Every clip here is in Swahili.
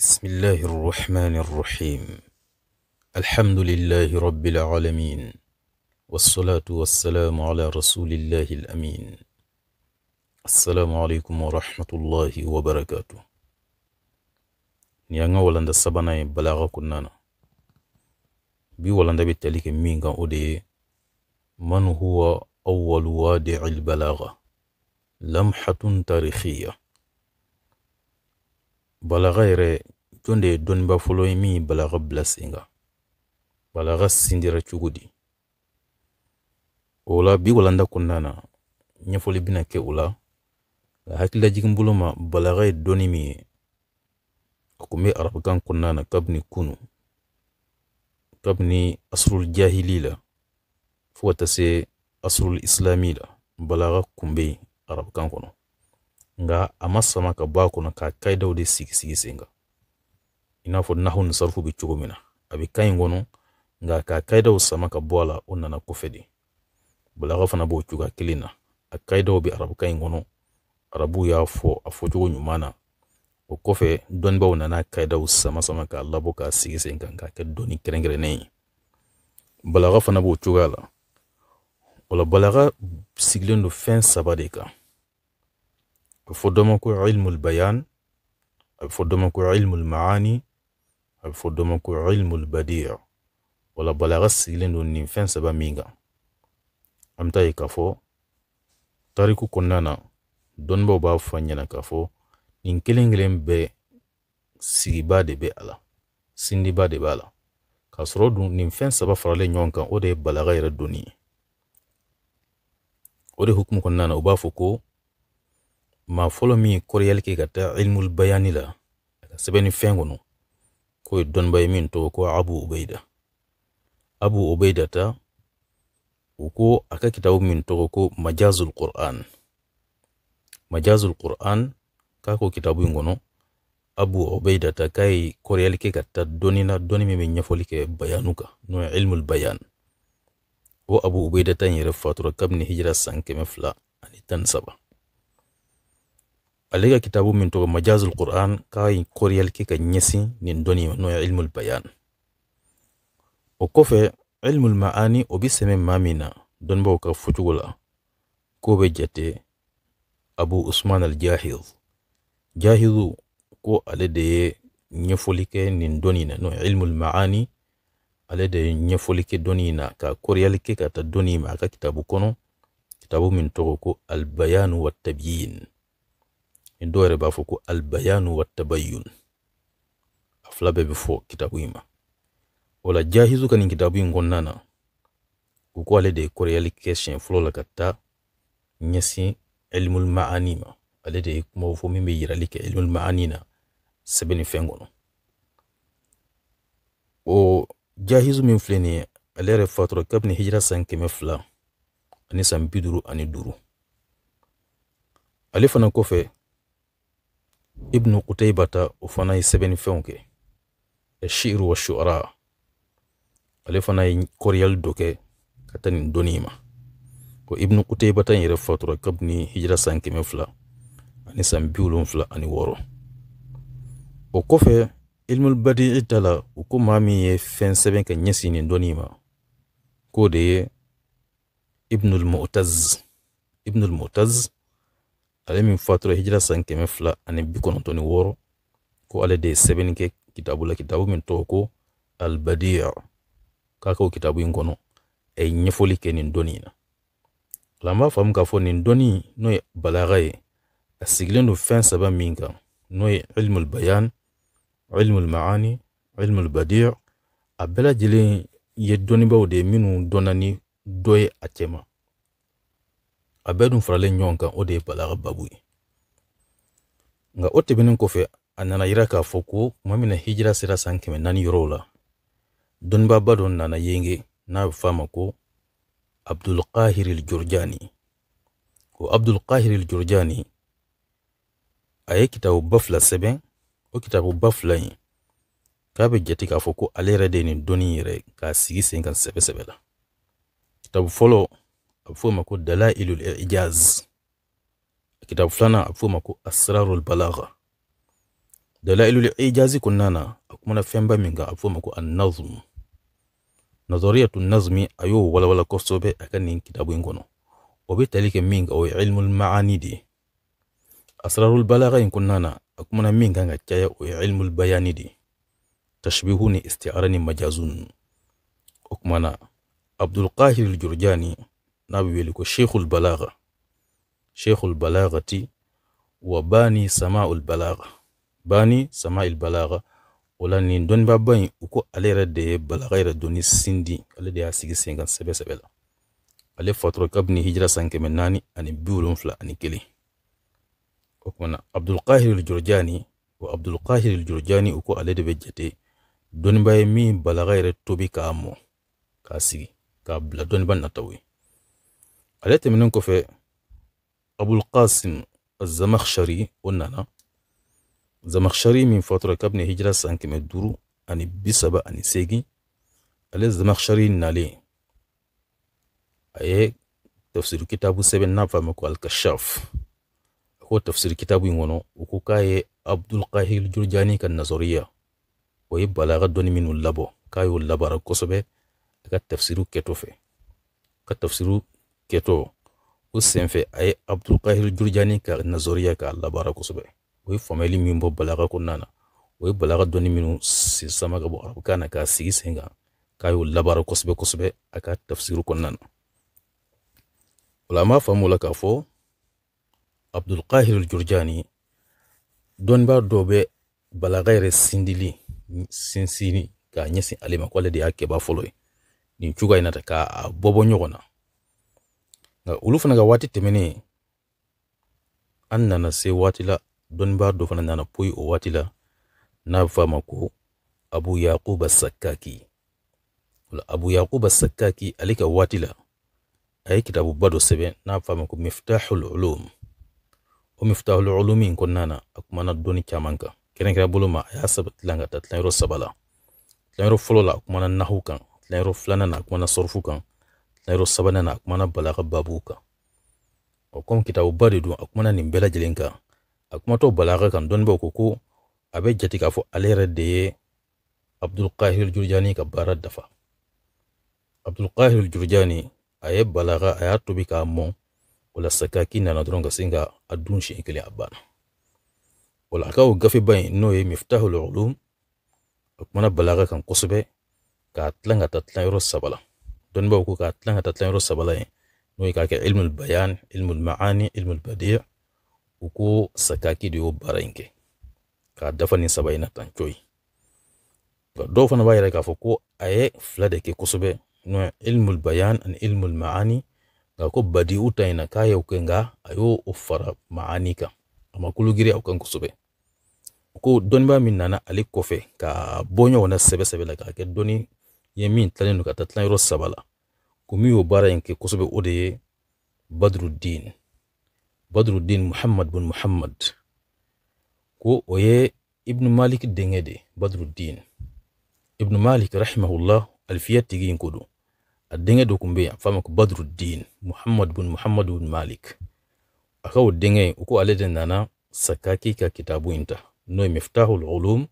بسم الله الرحمن الرحيم الحمد لله رب العالمين والصلاة والسلام على رسول الله الأمين السلام عليكم ورحمة الله وبركاته نيانا ولند سبانا بلاغا كنانا بي ولند بتاليك مين كان أودي من هو أول وادع البلاغة لمحة تاريخية Balaga yɛrɛ tɔn de ye dɔnniba fɔlɔ ye min balaga bila sen kan balaga sindira cogo di o la bi walanda kɔnɔna na ɲɛfɔli bɛna kɛ o la nka hakililajigin bolo ma balaga ye dɔnni min ye a tun bɛ arabukan kɔnɔna na kabini kunu kabini asrul jahili la fo ka se asrul islami la balaga kun bɛ arabukan kɔnɔ nga a ma sama ka bɔ a kɔnɔ k'a kayidaw de sigi sigi sen kan i n'a fɔ nahu ni sarufu bɛ cogo min na a bɛ kan in kɔnɔ nka k'a kayidaw sama ka bɔ a la o nana kɔfɛ de balaga fana b'o cogoya kelen na a kayidaw bɛ arabukan in kɔnɔ arabu y'a fɔ a fɔcogo ɲuman na o kɔfɛ dɔnnibaw nana kayidaw sama sama k'a labɔ k'a sigi sen kan k'a kɛ dɔnni kɛrɛnkɛrɛnnen ye balaga fana b'o cogoya la o balaga sigilen don fɛn saba de kan aɓe foddoma ko ilmul bayan aɓe foddoma ko ilmul maani aɓe foddoma ko ilmul badia wala balaga sigilen don nin fɛn saba min kan an bɛ taa ye k'a fɔ tariku kɔnɔna na dɔnnibaw b'a fɔ ɲɛna k'a fɔ nin kelen kelen bɛɛ sigiba de bɛ a la sindiba de b'a la k'a sɔrɔ dun nin fɛn saba faralen ɲɔgɔn kan o de ye balaga yɛrɛ donni ye o de hukumu kɔnɔna na u b'a fɔ ko maa fɔlɔ min ye kɔrɔyali kɛ ka taa ilmul bayani la ka sɛbɛn ni fɛn kɔnɔ k'o ye dɔnniba ye min tɔgɔ ko abu ubaida abu ubaida ta u ko a ka kitabu min tɔgɔ ko majazul qur'an majazul qur'an k'a ko kitabu in kɔnɔ abu ubaida ta k'a ye kɔrɔyali kɛ ka taa dɔɔni na dɔɔni min bɛ ɲɛfɔli kɛ bayanu kan n'o ye ilmul bayan o abu ubaida ta in yɛrɛ fatura kabini hijira san kɛmɛ fila ani tan ni saba alega kitabu min tɔgɔ majazul qur'an k'a ye kɔriyali kɛ ka ɲɛsin nin dɔnni n'o ye ilmul bayan o kɔfɛ ilmul ma'ani o bi mamina maa min na dɔnnibaw ka fɔcogo k'o bɛ jate abu usman al-jahil jahilu ko ale de ye ɲɛfɔli kɛ nin dɔnni na n'o ye ilmul ma'ani ale de ye ɲɛfɔli kɛ na ka kɔriyali kɛ ka ta doni ma ka kitabu kono kitabu min tɔgɔ ko albayanu wat tabyin ni dɔw yɛrɛ b'a fɔ ko albayanu watabayun a fila bɛɛ bɛ fɔ kitabu in ma o la jahizu ka nin kitabu in kɔnɔna na u ko ale de ye kɔrɔyali kɛ siɲɛ fɔlɔ la ka taa ɲɛsin ilmul ma'ani ma ale de ye kumaw fɔ min bɛ yirali kɛ ilmul ma'ani na sɛbɛn ni fɛn kɔnɔ o jahizu min filɛ nin ye ale yɛrɛ fatura kabini hijira san kɛmɛ fila ani san bi duuru ani duuru ale fana kɔfɛ ibnu qutaybata o fana ye sɛbɛnni kɛ shiru wa shuara ale fana ye kɔriyali dɔ kɛ ka taa nin ko ibnu qutaybata in fatura kabini hijira san kɛmɛ ani san bi wolonfila ani wɔɔrɔ o kɔfɛ ilmul badii ta la u ye fɛn sɛbɛn ka ɲɛsin nin k'o de ye ibnul mu'taz ibnul mu'taz ale min fatura hijira san kɛmɛ fila ani bi kɔnɔntɔn ni wɔɔrɔ ko ale de ye sɛbɛnni kɛ kitabu la kitabu min tɔgɔ ko albadiya e k'a k'o kitabu in kɔnɔ a ye ɲɛfɔli kɛ nin dɔnni na ola b'a faamu k'a fɔ nin dɔnni n'o ye balaga ye a sigilen don fɛn saba min kan n'o ye ilmul bayan ilmul maani ilmul badiya a bɛɛ lajɛlen ye dɔnnibaw de ye minnu dɔnna ni dɔ ye a cɛ a bɛɛ dun faralen ɲɔgɔn kan o de ye balaga babu ye nka o tɛmɛnen kɔfɛ a nana yira k'a fɔ ko tuma min na hijira sera san kɛmɛ naani yɔrɔw la dɔnnibaaba dɔ nana yenge n'a bɛ f'a ma ko abdulkahiril jorjani ko abdulkahiril jorjani a ye kitabuba fila sɛbɛn o kitabuba fila in k'a bɛ jate k'a fɔ ko ale yɛrɛ de ye nin dɔnni yɛrɛ k'a sigi sen kan sɛbɛsɛbɛ la kitabu fɔlɔ أبفوما كو دلائل الإعجاز كتاب فلانا أبفوما كو أسرار البلاغة دلائل الإعجاز كنانا أكمنا فيمبا منغا أبفوما كو النظم نظرية النظم أيو ولا ولا كوسوبي أكنين كتاب ينغونو وبالتالي كمينغا أو علم المعاني دي أسرار البلاغة ينكنانا أكمنا مينغا نغتايا أو علم البيان دي تشبيهني استعارني مجازون أكمنا عبد القاهر الجرجاني n'a weliko wele ko sheikhul balaga sheikhul balagati wa bani sama'ul balaga bani sama'il balaga o la nin dɔnnibaba in ko ale de ye balaga yɛrɛ sindi ale de y'a sigi sen kan la ale fatura kabini hijira san kɛmɛ ani bi wolonfila ani kelen o kumana abdulkahir aljurjani wa abdulkahir aljurjani u ko ale de bɛ jate dɔnniba ye min balaga tobi k'a mɔ k'a k'a bila dɔnniba nataw قالت منكم في أبو القاسم الزمخشري قلنا أنا زمخشري من فترة كابن هجرة سانكم الدورو أني بسبا أني سيجي قال الزمخشري نالي أيه تفسير كتاب سبن نافع مكو الكشاف هو تفسير كتاب ينونو كاي عبد القاهر الجرجاني كان نظرية كالنظرية ويبقى لغدوني من اللبو كايو اللبارة كوسبه كالتفسير كتوفي كتفسيرو kɛtɔ o senfɛ a ye abudulkahiri jurujani ka nazoriya k'a labaara kosɛbɛ o ye faamuyali min bɔ balaga kɔnɔna na o ye balaga dɔnni minnu sama ka bɔ arabukan na k'a sigi sen kan k'a y'o labaara kosɛbɛ kosɛbɛ a ka tafsiri kɔnɔna na o la an b'a faamu la k'a fɔ abudulkahiri jurujani dɔnnibaa dɔ bɛ balaga yɛrɛ sindili sinsini k'a ɲɛsin ale ma k'ale de y'a kɛba fɔlɔ ye nin cogoya in na tan k'a bɔ ɲɔgɔn na Olufana ka waati tɛmɛnen an nana se waati la dɔnnibaa dɔ fana nana poyi o waati la n'a bɛ ko abu yakuba sakaki ola abu yakuba sakaki ale ka waati la a ye kitabuba dɔ n'a bɛ ko miftahul ulum o miftahul ulum in kɔnɔna na a kumana dɔnni caman kan kɛrɛnkɛrɛn bolo ma a y'a sɛbɛ tilan ka taa tilanyɔrɔ saba la tilanyɔrɔ fɔlɔ la a kumana nahu kan tilanyɔrɔ filanan na a na yɔrɔ sabanan na a kumana bala ka babu kan o komi kitabuba de don a kumana nin bɛɛ lajɛlen kan a kumatɔ kan dɔnnibaw ko ko a bɛ k'a fɔ ale yɛrɛ de ye abdulkahir jurjani ka baara dafa abdulkahir jurjani a ye balaka a y'a tobi k'a mɔn singa la sakaki nana dɔrɔn ka sin ka a dun siɲɛ kelen a banna ka o in n'o ye miftahul ulum a kumana balaka kan kosɛbɛ k'a tilan ka taa tilan yɔrɔ دون بو كو كاتلان هتتلان رسا بلاي نو كاك علم البيان علم المعاني علم البديع وكو سكاكي ديو بارينكي ka dafa nin saba in na tan coyi dɔw fana b'a yira k'a fɔ ko a ye fila de kɛ kosɛbɛ n'o ye ilmul bayan ani ilmul maani nka ko badiu ta in na k'a y'o kɛ nka a y'o o fara maani ye min tilannen don ka taa tilan yɔrɔ saba la ko min y'o baara in kɛ kosɛbɛ o de ye muhammad bin muhammad ko o ye ibn malik denkɛ de ibn malik rahimahullah alfiya tigi in ko do a denkɛ fama kun bɛ ko muhammad bin muhammad bin malik a ka o denkɛ o ko ale de nana sakaki ka kitabu in ta n'o ye miftahul ulum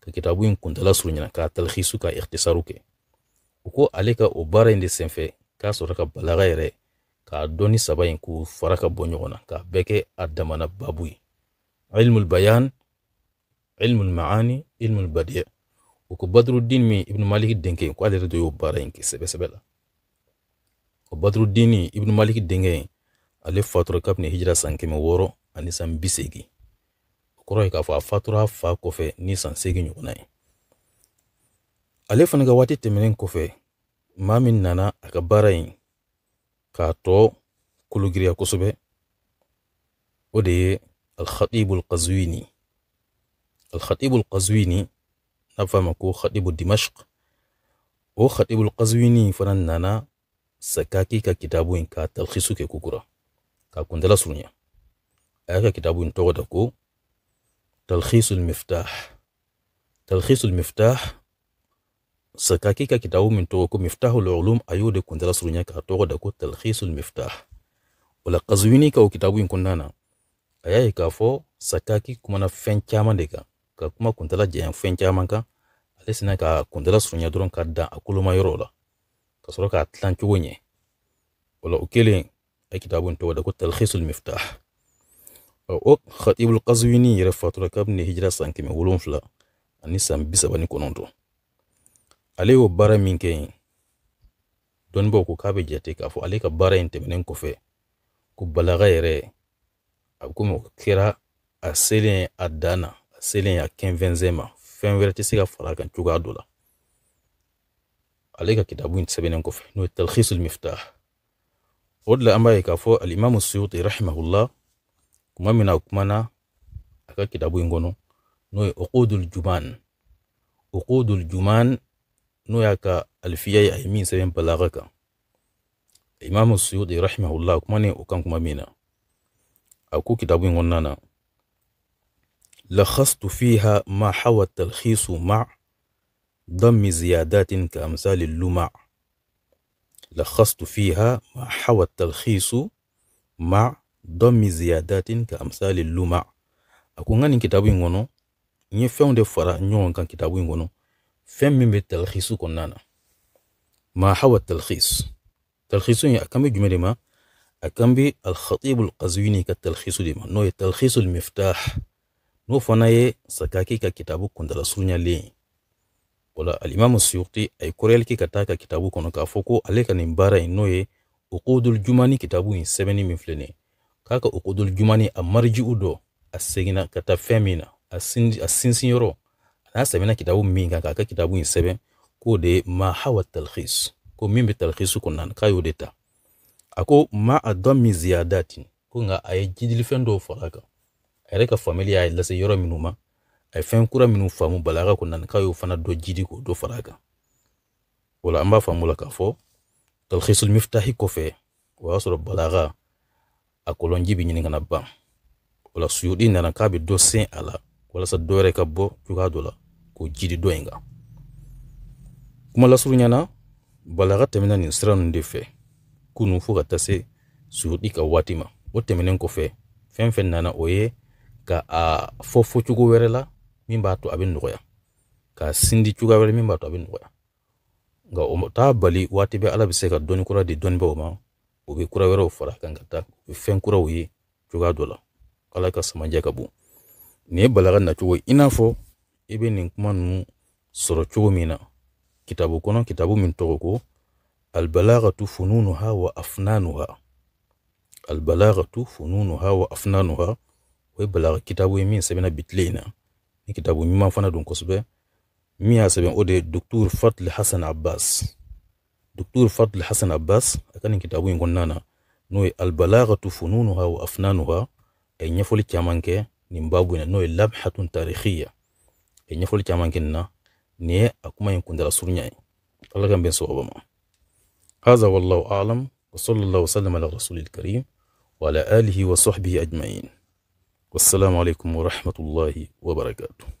ka kitabu in kuntala surunyana k'a talkhisu k'a ikhtisaru kɛ u ko ale ka o baara in de senfɛ k'a sɔrɔ ka balaga yɛrɛ k'a dɔnni saba in k'u fara ka bɔ ɲɔgɔn na k'a bɛɛ kɛ a damana babu ye ilmul bayan ilmul maani ko badurudin min ibnu maliki denkɛ ko ale yɛrɛ de y'o baara in kɛ sɛbɛsɛbɛ la o badurudini ibnu maliki denkɛ ale fatura kabini hijira san kɛmɛ wɔɔrɔ ani san bi seegin o kɔrɔ ye k'a fɔ a fatura fa kɔfɛ ni san seegin ɲɔgɔnna ye ale fana ka waati tɛmɛnen kɔfɛ Maa min nana a ka baara in k'a tɔ kologiriya kosɛbɛ o de ye Alkhatibul Qazwini Alkhatibul Qazwini n'a bɛ f'a ma ko Khatibu Dimashq o Khatibul Qazwini fana nana Sakaki ka kitabu in k'a talkhisu kɛ kokura k'a kundala surunya a y'a ka kitabu in tɔgɔ da ko Talkhisul Miftah Talkhisul Miftah sakaki ka kitabu min togo ko miftahul ulum ayo de kuntala surunya ka togo da ko talkhisul miftah wala qazwini ka kitabu in kundana aya k'a fɔ sakaki kumana fɛn caman de kan ka kuma kuntala janya fɛn caman kan ale sina ka kuntala surunya dɔrɔn ka dan a koloma yɔrɔ la ka sɔrɔ k'a tilan cogo wala o a kitabu in togo da ko talkhisul miftah o khatibul qazwini yɛrɛ fatura kabini hijira san kɛmɛ wolonfila ani san ale y'o baara min kɛ yen dɔnnibaw ko k'a bɛ jate k'a fɔ ale ka baara in tɛmɛnen kɔfɛ ko balaga yɛrɛ a bɛ komi o kɛra a selen a dan na a selen a kɛnfɛnsɛn ma fɛn wɛrɛ tɛ se ka fara a kan cogoya dɔ la ale ka kitabu in sɛbɛnnen kɔfɛ n'o ye talhisul miftah o de la an b'a ye k'a fɔ alimamu suyuti rahimahullah kuma min na a kumana a ka kitabu in kɔnɔ n'o ye uqudul juman uqudul juman نو ياكا الفيا alfiyai ay min saben balaga kan imamu suyudi rahimahullah kuma ne ukan kuma mina a لخصت فيها ما حوى التلخيص مع ضم زيادات كأمثال اللمع لخصت فيها ما حوى التلخيص مع ضم زيادات كأمثال اللمع اكو غاني كتابين غنو ني فيون دي فرا نيون كان كتابين غنو fɛn min bɛ talhisu kɔnɔna na ma hawa talhis talhisu in a kan bɛ jumɛn de ma a kan bɛ alkhatib alqazwini ka talhisu de ma n'o ye talhisu almiftah n'o fana ye sakaki ka kitabu kuntala surunyalen ye wala alimamu suyuti a ye kɔrɔyali kɛ ka taa ka kitabu kɔnɔ k'a fɔ ko ale ka nin baara in n'o ye uqudul jumani kitabu in sɛbɛnni min filɛ nin ye k'a ka uqudul jumani a marijiw dɔ a seginna ka taa fɛn min na a sinsin yɔrɔ a sɛbɛnna kitabu min kan k'a ka kitabu in sɛbɛn k'o de ma hawa talhis ko min bɛ talhisu kɔnɔna k'a y'o de ta a ko ma a ziyadatin ko nka a ye jidilifɛn dɔw far'a kan a yɛrɛ ka faamuyali y'a lase yɔrɔ minnu ma a ye fɛn kura minnu faamu balaga kɔnɔna k'a y'o fana dɔ jidi k'o dɔ far'a kan o an b'a faamu la k'a fɔ talhisul miftahi kɔfɛ o y'a sɔrɔ balaga a kɔlɔnji bɛ ɲini kana ban o suyudi nana k'a bɛ dɔ sen a la walasa dɔ yɛrɛ ka bɔ cogoya dɔ la ko jiri dɔ in kan kuma lasurunya na balaga tɛmɛna nin sira ninnu de fɛ kunu fo ka taa se surudi ka waati ma o tɛmɛnen kɔfɛ fɛn fɛn nana o ye ka a fɔ fɔcogo wɛrɛ la min b'a to a bɛ nɔgɔya ka sindi cogoya wɛrɛ min b'a to a bɛ nɔgɔya nka o t'a bali waati bɛɛ ala bɛ se ka dɔnni kura di dɔnnibaw ma u bɛ kura wɛrɛw fara kan ka taa u bɛ fɛn kuraw ye cogoya dɔ la ala ka samajɛ ka bon nin ye balaga nacogo i n'a fɔ i bɛ nin kuma ninnu sɔrɔ cogo min na kitabu kɔnɔ kitabu min tɔgɔ ko albalagatu fununuha wa afnanuha albalagatu fununuha wa afnanuha o ye balaga kitabu ye min sɛbɛnna bi na ni kitabu ɲuman fana don kosɛbɛ min y'a sɛbɛn o de ye docteur fatli hasan abbas docteur fatli hasan abbas a ka nin kitabu in kɔnɔna na n'o ye albalagatu fununuha wa afnanuha a ye ɲɛfɔli caman kɛ nin babu in n'o ye labhatun tarikhiya ye ɲɛfɔli caman kɛ nin na nin ye a kuma in kundala surunya ye ala kan bɛn sababa ma haza wallahu alam wa sallallahu wasallam ala rasulil karim wa ala alihi wa sahbihi ajma'in wassalamu alaikum wa rahmatullahi wa barakatuh